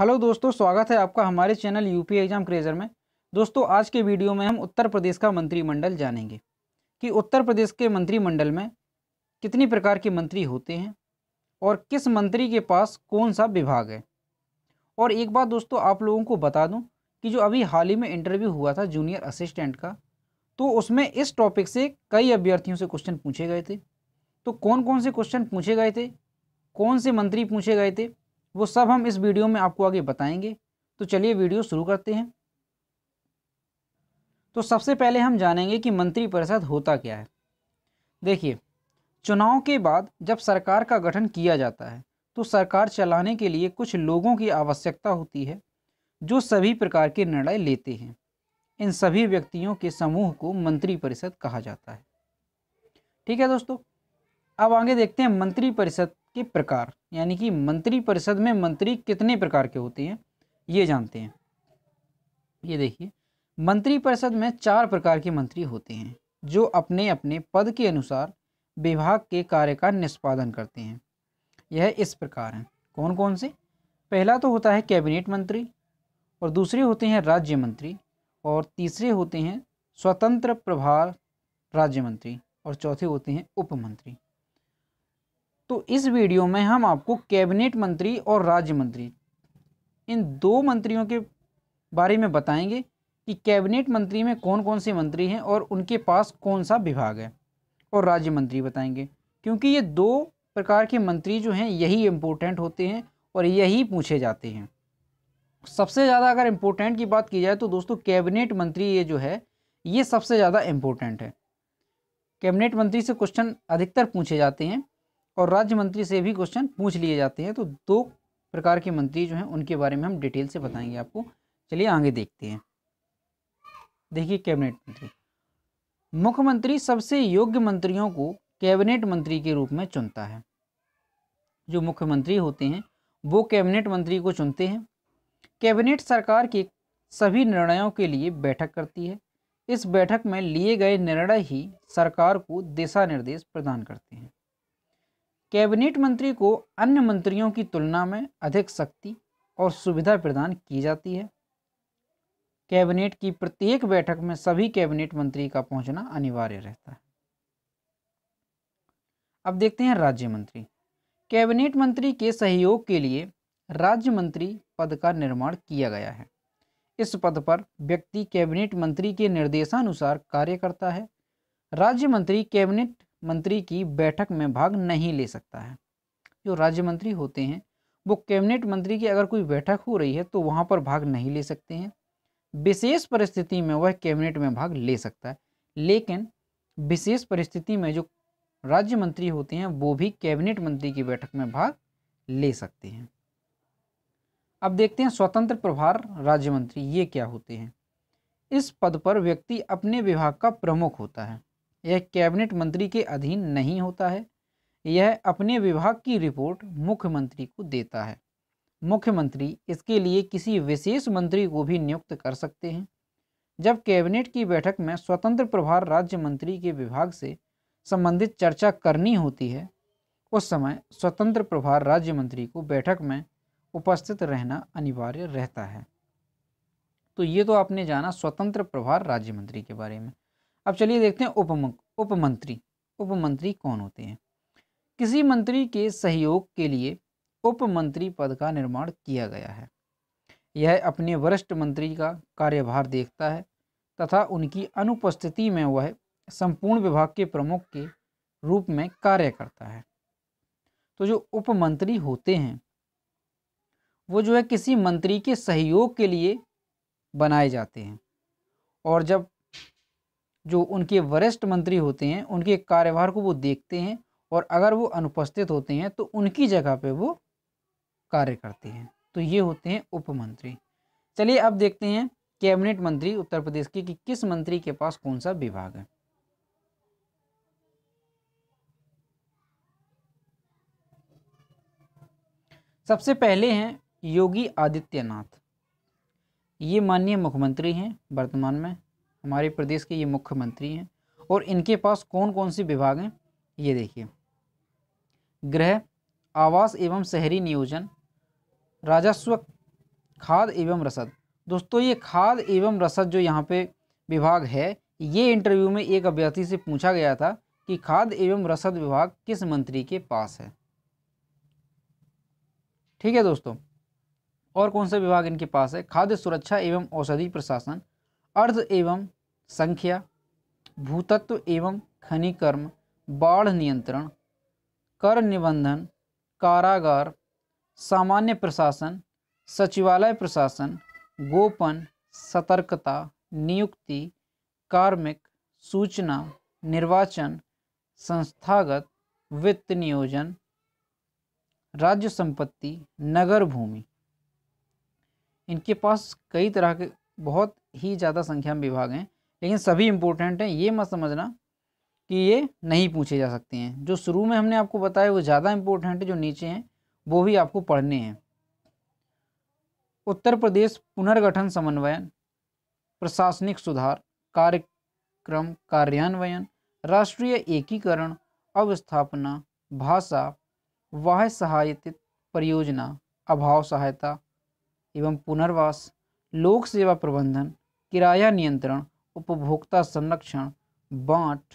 hello दोस्तों स्वागत है आपका हमारे चैनल यूपी एग्जाम क्रेजर में दोस्तों आज के वीडियो में हम उत्तर प्रदेश का मंत्रिमंडल जानेंगे कि उत्तर प्रदेश के मंत्रिमंडल में कितनी प्रकार के मंत्री होते हैं और किस मंत्री के पास कौन सा विभाग है और एक बात दोस्तों आप लोगों को बता दूं कि जो अभी हाल ही में इंटरव्यू हुआ था जूनियर असिस्टेंट का तो उसमें इस टॉपिक से कई अभ्यर्थियों से क्वेश्चन पूछे गए थे तो कौन कौन से क्वेश्चन पूछे गए थे कौन से मंत्री पूछे गए थे वो सब हम इस वीडियो में आपको आगे बताएंगे तो चलिए वीडियो शुरू करते हैं तो सबसे पहले हम जानेंगे कि मंत्रिपरिषद होता क्या है देखिए चुनाव के बाद जब सरकार का गठन किया जाता है तो सरकार चलाने के लिए कुछ लोगों की आवश्यकता होती है जो सभी प्रकार के निर्णय लेते हैं इन सभी व्यक्तियों के समूह को मंत्रिपरिषद कहा जाता है ठीक है दोस्तों अब आगे देखते हैं मंत्रिपरिषद के प्रकार यानी कि मंत्रिपरिषद में मंत्री कितने प्रकार के होते हैं ये जानते हैं ये देखिए मंत्रिपरिषद में चार प्रकार के मंत्री होते हैं जो अपने अपने पद के अनुसार विभाग के कार्य का निष्पादन करते हैं यह इस प्रकार हैं कौन कौन से पहला तो होता है कैबिनेट मंत्री और दूसरे होते हैं राज्य मंत्री और तीसरे होते हैं स्वतंत्र प्रभार राज्य मंत्री और चौथे होते हैं उपमंत्री तो इस वीडियो में हम आपको कैबिनेट मंत्री और राज्य मंत्री इन दो मंत्रियों के बारे में बताएंगे कि कैबिनेट मंत्री में कौन कौन से मंत्री हैं और उनके पास कौन सा विभाग है और राज्य मंत्री बताएंगे क्योंकि ये दो प्रकार के मंत्री जो हैं यही इम्पोर्टेंट होते हैं और यही पूछे जाते हैं सबसे ज़्यादा अगर इम्पोर्टेंट की बात की जाए तो दोस्तों कैबिनेट मंत्री ये जो है ये सबसे ज़्यादा इम्पोर्टेंट है कैबिनेट मंत्री से क्वेश्चन अधिकतर पूछे जाते हैं और राज्य मंत्री से भी क्वेश्चन पूछ लिए जाते हैं तो दो प्रकार के मंत्री जो हैं उनके बारे में हम डिटेल से बताएंगे आपको चलिए आगे देखते हैं देखिए कैबिनेट मंत्री मुख्यमंत्री सबसे योग्य मंत्रियों को कैबिनेट मंत्री के रूप में चुनता है जो मुख्यमंत्री होते हैं वो कैबिनेट मंत्री को चुनते हैं कैबिनेट सरकार के सभी निर्णयों के लिए बैठक करती है इस बैठक में लिए गए निर्णय ही सरकार को दिशा निर्देश प्रदान करते हैं कैबिनेट मंत्री को अन्य मंत्रियों की तुलना में अधिक शक्ति और सुविधा प्रदान की जाती है कैबिनेट की प्रत्येक बैठक में सभी कैबिनेट मंत्री का पहुंचना अनिवार्य रहता है अब देखते हैं राज्य मंत्री कैबिनेट मंत्री के सहयोग के लिए राज्य मंत्री पद का निर्माण किया गया है इस पद पर व्यक्ति कैबिनेट मंत्री के निर्देशानुसार कार्य करता है राज्य मंत्री कैबिनेट मंत्री की बैठक में भाग नहीं ले सकता है जो राज्य मंत्री होते हैं वो कैबिनेट मंत्री की अगर कोई बैठक हो रही है तो वहाँ पर भाग नहीं ले सकते हैं विशेष परिस्थिति में वह कैबिनेट में भाग ले सकता है लेकिन विशेष परिस्थिति में जो राज्य मंत्री होते हैं वो भी कैबिनेट मंत्री की बैठक में भाग ले सकते हैं अब देखते हैं स्वतंत्र प्रभार राज्य मंत्री ये क्या होते हैं इस पद पर व्यक्ति अपने विभाग का प्रमुख होता है यह कैबिनेट मंत्री के अधीन नहीं होता है यह अपने विभाग की रिपोर्ट मुख्यमंत्री को देता है मुख्यमंत्री इसके लिए किसी विशेष मंत्री को भी नियुक्त कर सकते हैं जब कैबिनेट की बैठक में स्वतंत्र प्रभार राज्य मंत्री के विभाग से संबंधित चर्चा करनी होती है उस समय स्वतंत्र प्रभार राज्य मंत्री को बैठक में उपस्थित रहना अनिवार्य रहता है तो ये तो आपने जाना स्वतंत्र प्रभार राज्य मंत्री के बारे में अब चलिए देखते हैं उप उपमंत्री उपमंत्री कौन होते हैं किसी मंत्री के सहयोग के लिए उपमंत्री पद का निर्माण किया गया है यह अपने वरिष्ठ मंत्री का कार्यभार देखता है तथा उनकी अनुपस्थिति में वह संपूर्ण विभाग के प्रमुख के रूप में कार्य करता है तो जो उपमंत्री होते हैं वो जो है किसी मंत्री के सहयोग के लिए बनाए जाते हैं और जब जो उनके वरिष्ठ मंत्री होते हैं उनके कार्यभार को वो देखते हैं और अगर वो अनुपस्थित होते हैं तो उनकी जगह पे वो कार्य करते हैं तो ये होते हैं उपमंत्री चलिए अब देखते हैं कैबिनेट मंत्री उत्तर प्रदेश के कि किस मंत्री के पास कौन सा विभाग है सबसे पहले हैं योगी आदित्यनाथ ये माननीय मुख्यमंत्री हैं वर्तमान में हमारे प्रदेश के ये मुख्यमंत्री हैं और इनके पास कौन कौन से विभाग हैं ये देखिए गृह आवास एवं शहरी नियोजन राजस्व खाद एवं रसद दोस्तों ये खाद एवं रसद जो यहाँ पे विभाग है ये इंटरव्यू में एक अभ्यर्थी से पूछा गया था कि खाद एवं रसद विभाग किस मंत्री के पास है ठीक है दोस्तों और कौन सा विभाग इनके पास है खाद्य सुरक्षा एवं औषधि प्रशासन अर्ध एवं संख्या भूतत्व एवं खनिकर्म बाढ़ नियंत्रण कर निबंधन कारागार सामान्य प्रशासन सचिवालय प्रशासन गोपन सतर्कता नियुक्ति कार्मिक सूचना निर्वाचन संस्थागत वित्त नियोजन राज्य संपत्ति नगर भूमि इनके पास कई तरह के बहुत ही ज़्यादा संख्या में विभाग हैं लेकिन सभी इम्पोर्टेंट हैं ये मत समझना कि ये नहीं पूछे जा सकते हैं जो शुरू में हमने आपको बताया वो ज़्यादा इम्पोर्टेंट है जो नीचे हैं वो भी आपको पढ़ने हैं उत्तर प्रदेश पुनर्गठन समन्वयन प्रशासनिक सुधार कार्यक्रम कार्यान्वयन राष्ट्रीय एकीकरण अवस्थापना भाषा वाह सहायतित परियोजना अभाव सहायता एवं पुनर्वास लोक सेवा प्रबंधन किराया नियंत्रण उपभोक्ता संरक्षण बांट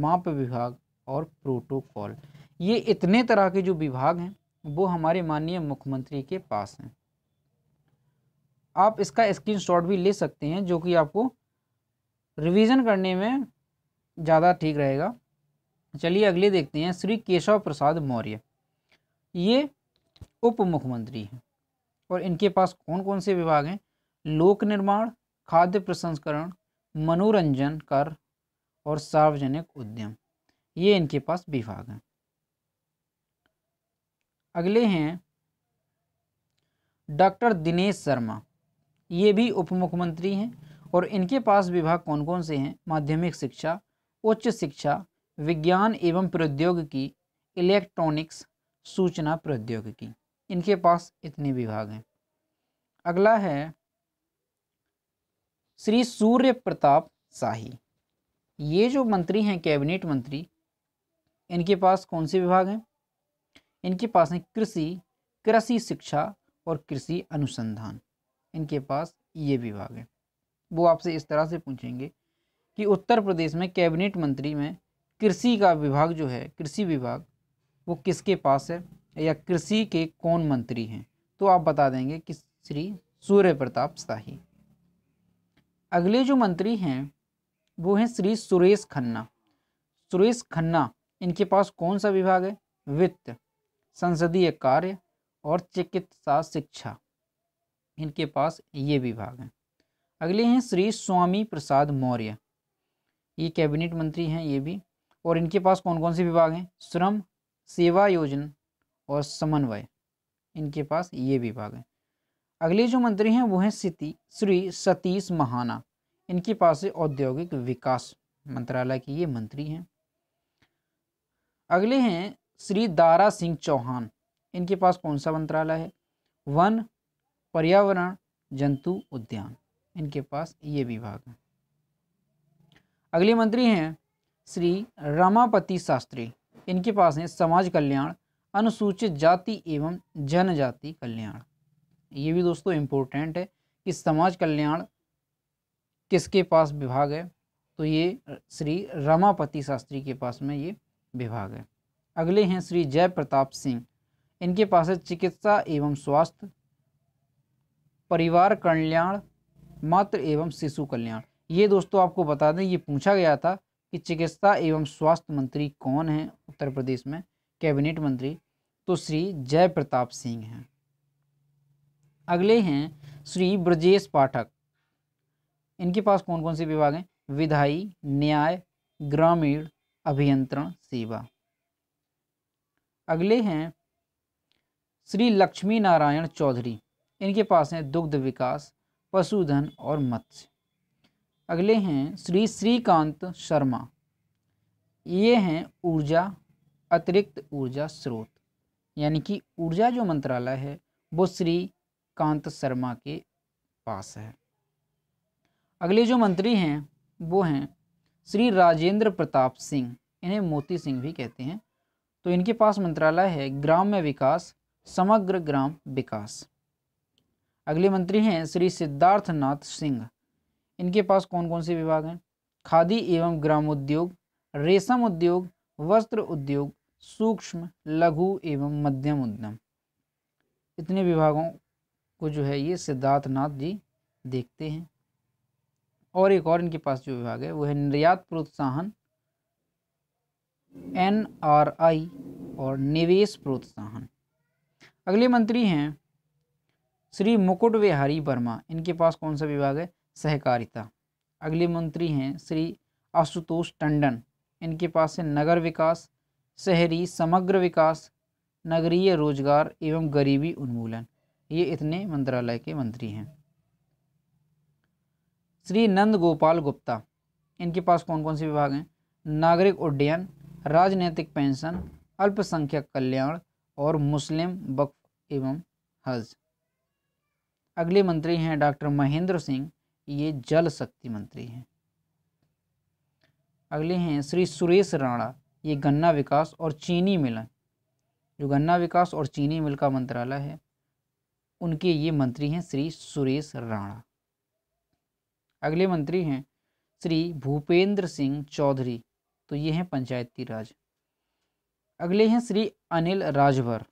माप विभाग और प्रोटोकॉल ये इतने तरह के जो विभाग हैं वो हमारे माननीय मुख्यमंत्री के पास हैं आप इसका स्क्रीनशॉट भी ले सकते हैं जो कि आपको रिवीजन करने में ज़्यादा ठीक रहेगा चलिए अगले देखते हैं श्री केशव प्रसाद मौर्य ये उप मुख्यमंत्री हैं और इनके पास कौन कौन से विभाग हैं लोक निर्माण खाद्य प्रसंस्करण मनोरंजन कर और सार्वजनिक उद्यम ये इनके पास विभाग हैं अगले हैं डॉक्टर दिनेश शर्मा ये भी उप मुख्यमंत्री हैं और इनके पास विभाग कौन कौन से हैं माध्यमिक शिक्षा उच्च शिक्षा विज्ञान एवं प्रौद्योगिकी इलेक्ट्रॉनिक्स सूचना प्रौद्योगिकी इनके पास इतने विभाग हैं अगला है श्री सूर्य प्रताप शाही ये जो मंत्री हैं कैबिनेट मंत्री इनके पास कौन से विभाग हैं इनके पास हैं कृषि कृषि शिक्षा और कृषि अनुसंधान इनके पास ये विभाग है वो आपसे इस तरह से पूछेंगे कि उत्तर प्रदेश में कैबिनेट मंत्री में कृषि का विभाग जो है कृषि विभाग वो किसके पास है या कृषि के कौन मंत्री हैं तो आप बता देंगे कि श्री सूर्य प्रताप शाही अगले जो मंत्री हैं वो हैं श्री सुरेश खन्ना सुरेश खन्ना इनके पास कौन सा विभाग है वित्त संसदीय कार्य और चिकित्सा शिक्षा इनके पास ये विभाग हैं अगले हैं श्री स्वामी प्रसाद मौर्य ये कैबिनेट मंत्री हैं ये भी और इनके पास कौन कौन से विभाग हैं श्रम सेवा योजना और समन्वय इनके पास ये विभाग हैं अगले जो मंत्री हैं वो हैं सिति श्री सतीश महाना इनके पास है औद्योगिक विकास मंत्रालय के ये मंत्री हैं अगले हैं श्री दारा सिंह चौहान इनके पास कौन सा मंत्रालय है वन पर्यावरण जंतु उद्यान इनके पास ये विभाग है अगले मंत्री हैं श्री रमापति शास्त्री इनके पास हैं समाज कल्याण अनुसूचित जाति एवं जनजाति कल्याण ये भी दोस्तों इम्पोर्टेंट है कि समाज कल्याण किसके पास विभाग है तो ये श्री रमापति शास्त्री के पास में ये विभाग है अगले हैं श्री जय प्रताप सिंह इनके पास है चिकित्सा एवं स्वास्थ्य परिवार कल्याण मातृ एवं शिशु कल्याण ये दोस्तों आपको बता दें ये पूछा गया था कि चिकित्सा एवं स्वास्थ्य मंत्री कौन है उत्तर प्रदेश में कैबिनेट मंत्री तो श्री जय प्रताप सिंह हैं अगले हैं श्री ब्रजेश पाठक इनके पास कौन कौन से विभाग हैं विधायी न्याय ग्रामीण अभियंत्रण सेवा अगले हैं श्री लक्ष्मी नारायण चौधरी इनके पास हैं दुग्ध विकास पशुधन और मत्स्य अगले हैं श्री श्रीकांत शर्मा ये हैं ऊर्जा अतिरिक्त ऊर्जा स्रोत यानी कि ऊर्जा जो मंत्रालय है वो श्री कांत शर्मा के पास है अगले जो मंत्री हैं वो हैं श्री राजेंद्र प्रताप सिंह इन्हें मोती सिंह भी कहते हैं तो इनके पास मंत्रालय है ग्राम्य विकास समग्र ग्राम विकास अगले मंत्री हैं श्री सिद्धार्थनाथ सिंह इनके पास कौन कौन से विभाग हैं खादी एवं ग्रामोद्योग रेशम उद्योग वस्त्र उद्योग सूक्ष्म लघु एवं मध्यम उद्यम इतने विभागों को जो है ये सिद्धार्थनाथ जी देखते हैं और एक और इनके पास जो विभाग है वो है निर्यात प्रोत्साहन एन आर आई और निवेश प्रोत्साहन अगले मंत्री हैं श्री मुकुट विहारी वर्मा इनके पास कौन सा विभाग है सहकारिता अगले मंत्री हैं श्री आशुतोष टंडन इनके पास है नगर विकास शहरी समग्र विकास नगरीय रोजगार एवं गरीबी उन्मूलन ये इतने मंत्रालय के मंत्री हैं श्री नंद गोपाल गुप्ता इनके पास कौन कौन से विभाग हैं नागरिक उड्डयन राजनीतिक पेंशन अल्पसंख्यक कल्याण और मुस्लिम वक्फ एवं हज अगले मंत्री हैं डॉक्टर महेंद्र सिंह ये जल शक्ति मंत्री हैं अगले हैं श्री सुरेश राणा ये गन्ना विकास और चीनी मिलन जो गन्ना विकास और चीनी मिल का मंत्रालय है उनके ये मंत्री हैं श्री सुरेश राणा अगले मंत्री हैं श्री भूपेंद्र सिंह चौधरी तो ये हैं पंचायती राज अगले हैं श्री अनिल राजभर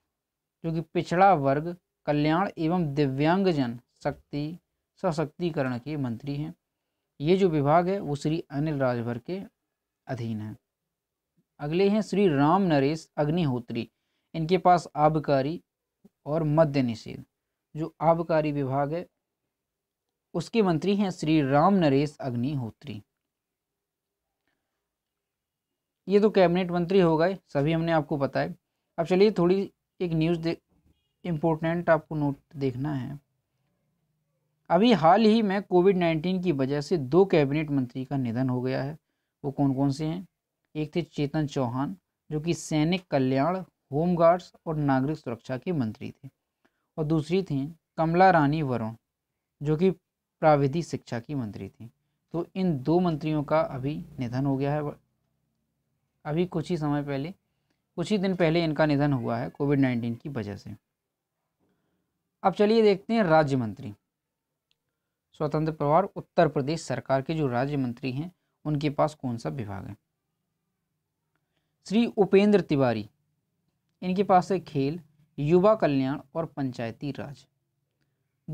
जो कि पिछड़ा वर्ग कल्याण एवं दिव्यांगजन शक्ति सशक्तिकरण के मंत्री हैं ये जो विभाग है वो श्री अनिल राजभर के अधीन है अगले हैं श्री राम नरेश अग्निहोत्री इनके पास आबकारी और मद्य निषेध जो आबकारी विभाग है उसके मंत्री हैं श्री राम नरेश अग्निहोत्री ये तो कैबिनेट मंत्री हो गए सभी हमने आपको पता है अब चलिए थोड़ी एक न्यूज़ देख इम्पोर्टेंट आपको नोट देखना है अभी हाल ही में कोविड नाइन्टीन की वजह से दो कैबिनेट मंत्री का निधन हो गया है वो कौन कौन से हैं एक थे चेतन चौहान जो कि सैनिक कल्याण होमगार्ड्स और नागरिक सुरक्षा के मंत्री थे और दूसरी थी कमला रानी वरुण जो कि प्राविधिक शिक्षा की मंत्री थी तो इन दो मंत्रियों का अभी निधन हो गया है अभी कुछ ही समय पहले कुछ ही दिन पहले इनका निधन हुआ है कोविड नाइन्टीन की वजह से अब चलिए देखते हैं राज्य मंत्री स्वतंत्र प्रभार उत्तर प्रदेश सरकार के जो राज्य मंत्री हैं उनके पास कौन सा विभाग है श्री उपेंद्र तिवारी इनके पास है खेल युवा कल्याण और पंचायती राज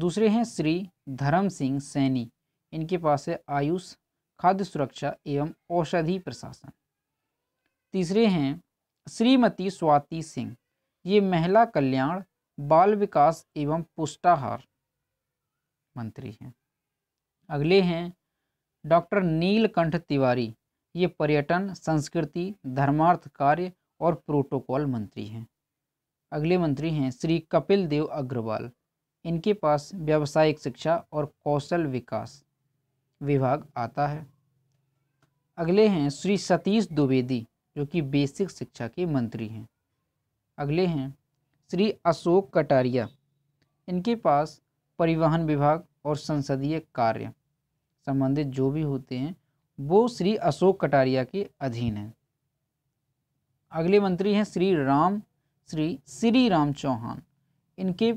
दूसरे हैं श्री धर्म सिंह सैनी इनके पास है आयुष खाद्य सुरक्षा एवं औषधि प्रशासन तीसरे हैं श्रीमती स्वाति सिंह ये महिला कल्याण बाल विकास एवं पुष्टाहार मंत्री हैं अगले हैं डॉक्टर नीलकंठ तिवारी ये पर्यटन संस्कृति धर्मार्थ कार्य और प्रोटोकॉल मंत्री हैं अगले मंत्री हैं श्री कपिल देव अग्रवाल इनके पास व्यावसायिक शिक्षा और कौशल विकास विभाग आता है अगले हैं श्री सतीश द्विवेदी जो कि बेसिक शिक्षा के मंत्री हैं अगले हैं श्री अशोक कटारिया इनके पास परिवहन विभाग और संसदीय कार्य संबंधित जो भी होते हैं वो श्री अशोक कटारिया के अधीन हैं अगले मंत्री हैं श्री राम श्री श्री राम चौहान इनके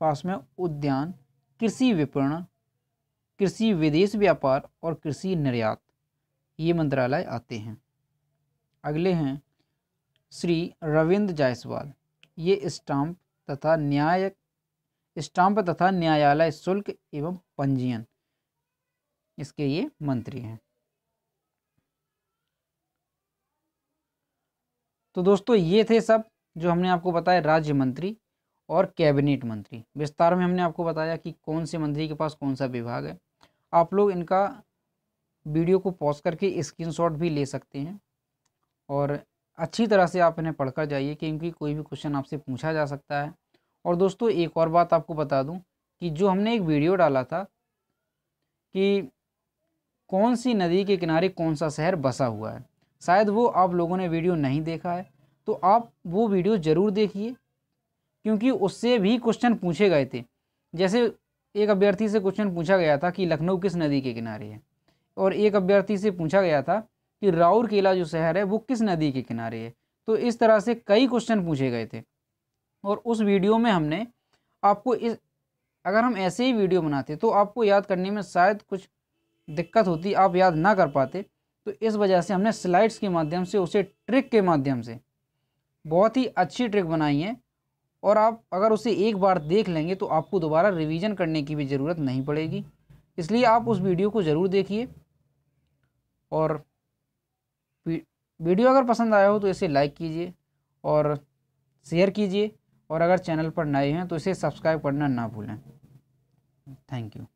पास में उद्यान कृषि विपणन कृषि विदेश व्यापार और कृषि निर्यात ये मंत्रालय आते हैं अगले हैं श्री रविंद्र जायसवाल ये स्टाम्प तथा न्याय स्टाम्प तथा न्यायालय शुल्क एवं पंजीयन इसके ये मंत्री हैं तो दोस्तों ये थे सब जो हमने आपको बताया राज्य मंत्री और कैबिनेट मंत्री विस्तार में हमने आपको बताया कि कौन से मंत्री के पास कौन सा विभाग है आप लोग इनका वीडियो को पॉज करके स्क्रीनशॉट भी ले सकते हैं और अच्छी तरह से आप इन्हें पढ़कर जाइए क्योंकि कोई भी क्वेश्चन आपसे पूछा जा सकता है और दोस्तों एक और बात आपको बता दूं कि जो हमने एक वीडियो डाला था कि कौन सी नदी के किनारे कौन सा शहर बसा हुआ है शायद वो आप लोगों ने वीडियो नहीं देखा है तो आप वो वीडियो ज़रूर देखिए क्योंकि उससे भी क्वेश्चन पूछे गए थे जैसे एक अभ्यर्थी से क्वेश्चन पूछा गया था कि लखनऊ किस नदी के किनारे है और एक अभ्यर्थी से पूछा गया था कि राउरकेला जो शहर है वो किस नदी के किनारे है तो इस तरह से कई क्वेश्चन पूछे गए थे और उस वीडियो में हमने आपको इस अगर हम ऐसे ही वीडियो बनाते तो आपको याद करने में शायद कुछ दिक्कत होती आप याद ना कर पाते तो इस वजह से हमने स्लाइड्स के माध्यम से उसे ट्रिक के माध्यम से बहुत ही अच्छी ट्रिक बनाई है और आप अगर उसे एक बार देख लेंगे तो आपको दोबारा रिवीजन करने की भी ज़रूरत नहीं पड़ेगी इसलिए आप उस वीडियो को ज़रूर देखिए और वीडियो अगर पसंद आया हो तो इसे लाइक कीजिए और शेयर कीजिए और अगर चैनल पर नए हैं तो इसे सब्सक्राइब करना ना भूलें थैंक यू